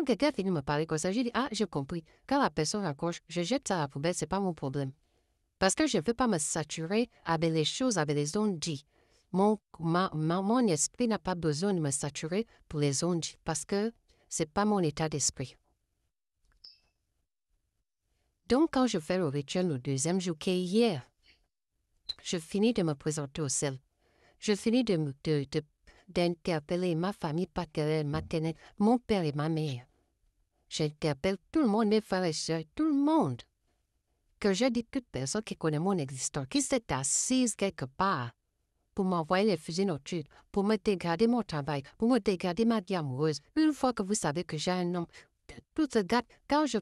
quand quelqu'un finit de me parler comme ça, je Ah, j'ai compris. Quand la personne raccroche, je jette ça à la poubelle, c'est pas mon problème. Parce que je ne veux pas me saturer avec les choses, avec les ondes Mon, ma, mon esprit n'a pas besoin de me saturer pour les ondes parce que ce n'est pas mon état d'esprit. Donc, quand je fais le rituel le deuxième jour hier, je finis de me présenter au sel. Je finis de, d'interpeller ma famille paternelle, maternelle, mon père et ma mère. J'interpelle tout le monde, mes frères et tout le monde. Que je dis toute personne qui connaît mon existence, qui s'est assise quelque part pour m'envoyer les fusils nocturnes, pour me dégrader mon travail, pour me dégrader ma vie amoureuse. Une fois que vous savez que j'ai un homme, tout ce gâte. Quand je,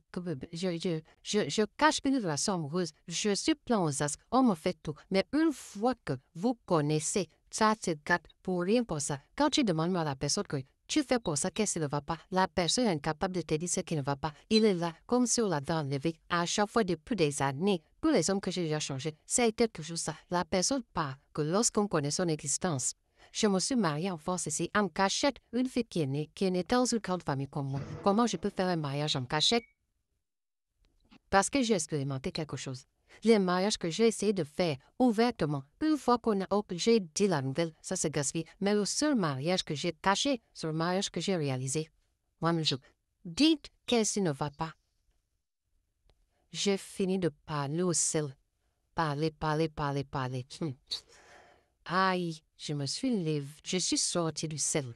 je, je, je, je cache une relation amoureuse, je suis plein aux on me fait tout. Mais une fois que vous connaissez, ça se gâte pour rien pour ça. Quand je demande à la personne que tu fais pour ça qu'est-ce ne va pas. La personne est incapable de te dire ce qui ne va pas. Il est là, comme si on l'avait enlevé. À chaque fois depuis des années, Pour les hommes que j'ai déjà changés, été toujours ça. La personne part que lorsqu'on connaît son existence. Je me suis marié en France ici, en cachette, une fille qui est née, qui est dans une grande famille comme moi. Comment je peux faire un mariage en cachette? Parce que j'ai expérimenté quelque chose les mariages que j'ai essayé de faire ouvertement, une fois qu'on a obligé j'ai la nouvelle, ça se gaspille. Mais le seul mariage que j'ai caché, c'est le mariage que j'ai réalisé. Moi-même, je dites quest ne va pas. J'ai fini de parler au sel. Parler, parler, parler, parler. Hum. Aïe, je me suis levée, je suis sorti du sel.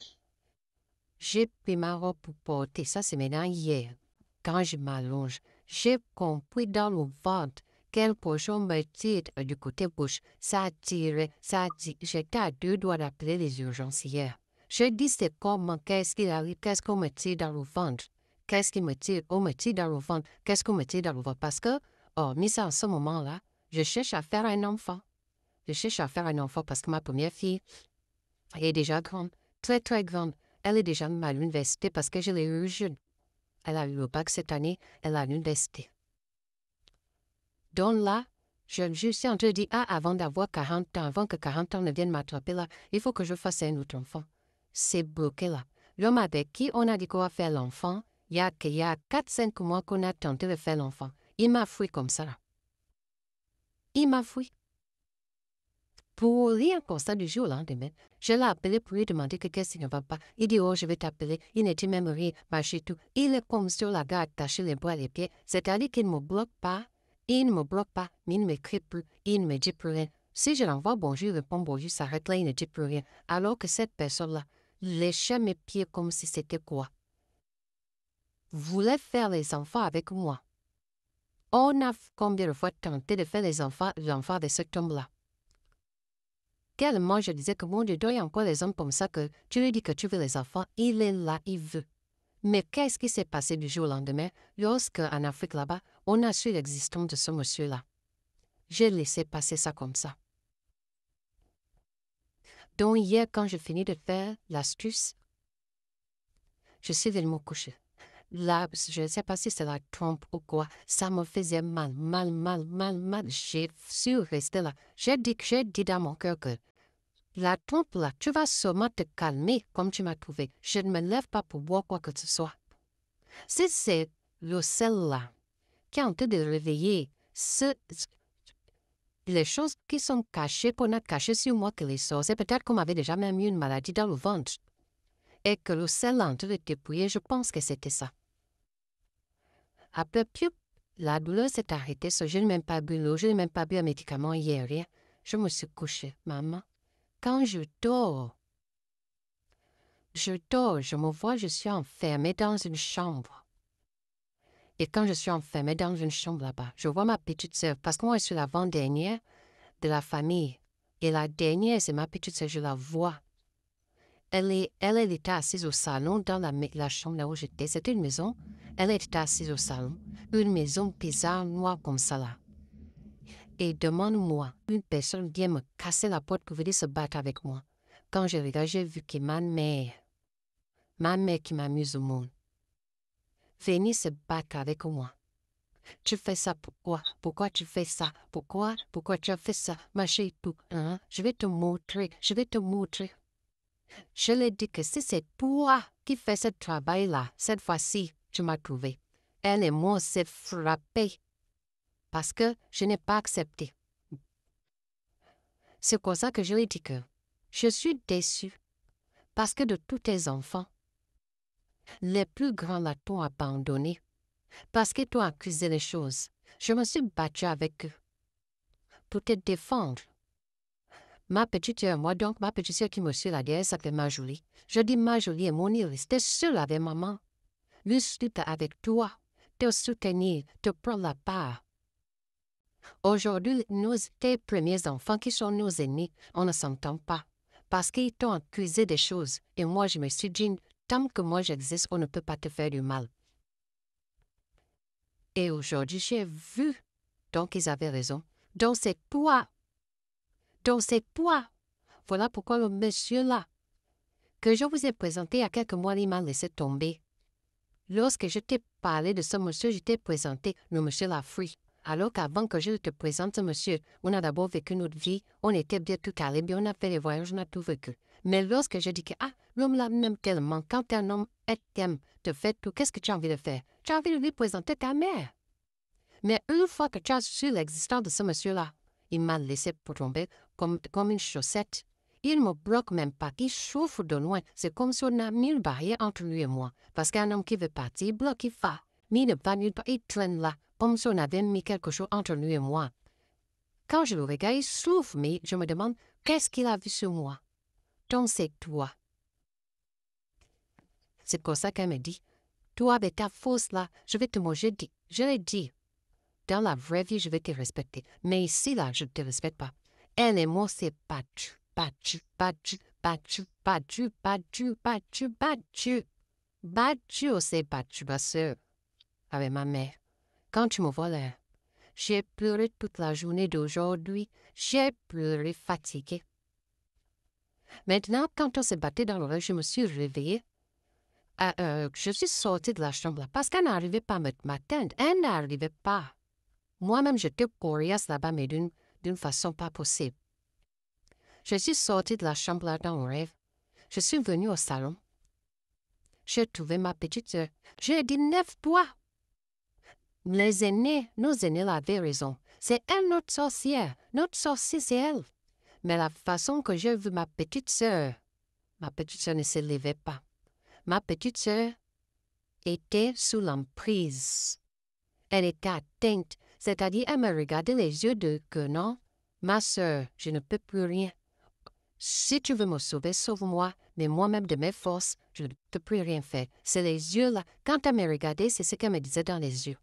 J'ai pris ma robe pour porter, ça c'est maintenant hier. Quand je m'allonge, j'ai compris dans le ventre quel pochon e me tire du côté gauche. Ça tire, ça J'étais à deux doigts d'appeler les urgences Je dis c'est comment, qu'est-ce qu'il arrive, qu'est-ce qu'on me tire dans le ventre. Qu'est-ce qui me tire, on me tire dans le ventre. Qu'est-ce qu'on me tire dans le ventre. Parce que, oh, ça en ce moment-là, je cherche à faire un enfant. Je cherche à faire un enfant parce que ma première fille, elle est déjà grande, très très grande. Elle est déjà à l'université parce que je l'ai eu jeune. Elle a eu le bac cette année, elle a l'université. Donc là, je, je suis en train ah, avant d'avoir 40 ans, avant que 40 ans ne vienne m'attraper là, il faut que je fasse un autre enfant. C'est bloqué là. L'homme avec qui on a dit qu'on faire l'enfant, il y a, a 4-5 mois qu'on a tenté de faire l'enfant. Il m'a fui comme ça Il m'a fui. Pour rien ça, du jour au lendemain, je l'ai appelé pour lui demander que qu'est-ce qui ne va pas. Il dit Oh, je vais t'appeler. Il n'était même rien, chez tout. Il est comme sur la gare, attaché les bras et les pieds. C'est-à-dire qu'il ne me bloque pas il ne me bloque pas, il ne crie plus, il ne me dit plus rien. Si je l'envoie bonjour, le répond bonjour, s'arrête là, il ne dit plus rien. Alors que cette personne-là léchait mes pieds comme si c'était quoi Voulait faire les enfants avec moi. On a combien de fois tenté de faire les enfants, les enfants de ce homme là Tellement je disais que mon Dieu, il y encore les hommes comme ça que tu lui dis que tu veux les enfants, il est là, il veut. Mais qu'est-ce qui s'est passé du jour au lendemain lorsque, en Afrique là-bas, on a su l'existence de ce monsieur-là? J'ai laissé passer ça comme ça. Donc hier, quand je finis de faire l'astuce, je suis me coucher. Là, je sais pas si c'est la trompe ou quoi. Ça me faisait mal, mal, mal, mal, mal. J'ai su rester là. J'ai dit, j'ai dit dans mon cœur que la trompe là, tu vas sûrement te calmer comme tu m'as trouvé. Je ne me lève pas pour boire quoi que ce soit. Si c'est le sel là qui est en train de réveiller ce, les choses qui sont cachées, pour ne pas cachées sur moi que les choses. c'est peut-être qu'on m'avait déjà même eu une maladie dans le ventre. Et que le sel là, en train de dépouiller, je pense que c'était ça. Après, plus la douleur s'est arrêtée, je n'ai même pas bu l'eau, je n'ai même pas bu un médicament hier, Je me suis couché, maman. Quand je dors, je je me vois, je suis enfermée dans une chambre. Et quand je suis enfermée dans une chambre là-bas, je vois ma petite sœur, parce que moi, je suis l'avant-dernière de la famille. Et la dernière, c'est ma petite sœur, je la vois. Elle, est, elle, était assise au salon, dans la, la chambre là où j'étais. C'était une maison. Elle était assise au salon. Une maison bizarre, noire comme ça là et demande-moi une personne vient me casser la porte pour venir se battre avec moi. Quand je regardé j'ai vu que ma mère, ma mère qui m'amuse au monde, venir se battre avec moi. Tu fais ça pourquoi Pourquoi tu fais ça Pourquoi Pourquoi tu as fait ça Machin tout. Hein? Je vais te montrer. Je vais te montrer. Je lui dit que si c'est toi qui fais ce travail-là, cette fois-ci, tu m'as trouvé. Elle et moi, c'est s'est frappés parce que je n'ai pas accepté. C'est pour ça que je lui dis que je suis déçu parce que de tous tes enfants, les plus grands la t'ont abandonné parce qu'ils t'ont accusé les choses. Je me suis battu avec eux pour te défendre. Ma petite soeur, moi donc, ma petite soeur qui me suit la derrière s'appelle Majolie. Je dis Majolie et mon île, c'était seul avec maman. Lui, avec toi, te soutenir, te prendre la part. Aujourd'hui, nous, tes premiers enfants qui sont nos ennemis, on ne s'entend pas. Parce qu'ils t'ont accusé des choses. Et moi, je me suis dit, tant que moi j'existe, on ne peut pas te faire du mal. Et aujourd'hui, j'ai vu. Donc, ils avaient raison. Donc, c'est poids, Donc, c'est poids, Voilà pourquoi le monsieur-là, que je vous ai présenté il y a quelques mois, il m'a laissé tomber. Lorsque je t'ai parlé de ce monsieur, je t'ai présenté le monsieur l'a alors qu'avant que je te présente, monsieur, on a d'abord vécu notre vie, on était bien tout calibre, on a fait les voyages, on a tout vécu. Mais lorsque je dis que, ah, l'homme là même tellement, quand un homme t'aime, te fait tout, qu'est-ce que tu as envie de faire? Tu as envie de lui présenter ta mère. Mais une fois que tu as su l'existence de ce monsieur-là, il m'a laissé pour tomber comme, une chaussette. Il me bloque même pas, il chauffe de loin. C'est comme si on a mille barrières entre lui et moi. Parce qu'un homme qui veut partir, bloque, il va. Mais ne va nulle part, il traîne là qu'on avait mis quelque chose entre lui et moi. Quand je le regarde, souffle, mais je me demande qu'est-ce qu'il a vu sur moi. Donc c'est toi. C'est pour ça qu'elle me dit Toi, avec ta fausse là, je vais te manger. Je l'ai dit. Dans la vraie vie, je vais te respecter. Mais ici, là, je ne te respecte pas. Elle et moi, c'est battu, battu, battu, battu, battu, battu, battu, battu. Battu, c'est battu, ma soeur, avec ma mère quand tu me volais. J'ai pleuré toute la journée d'aujourd'hui, j'ai pleuré fatigué. Maintenant, quand on s'est battu dans rêve, je me suis réveillée. Euh, euh, je suis sortie de la chambre parce qu'elle n'arrivait pas à m'atteindre. Elle n'arrivait pas. Moi-même, j'étais courir là-bas, mais d'une d'une façon pas possible. Je suis sortie de la chambre dans mon rêve. Je suis venue au salon. J'ai trouvé ma petite. J'ai dit neuf fois. Les aînés, nos aînés avaient raison. C'est elle notre sorcière. Notre sorcière, c'est elle. Mais la façon que j'ai vu ma petite sœur, ma petite sœur ne se levait pas. Ma petite sœur était sous l'emprise. Elle était atteinte, c'est-à-dire elle me regardait les yeux de que non, ma sœur, je ne peux plus rien. Si tu veux me sauver, sauve-moi, mais moi-même de mes forces, je ne peux plus rien faire. C'est les yeux là. Quand elle me regardait, c'est ce qu'elle me disait dans les yeux.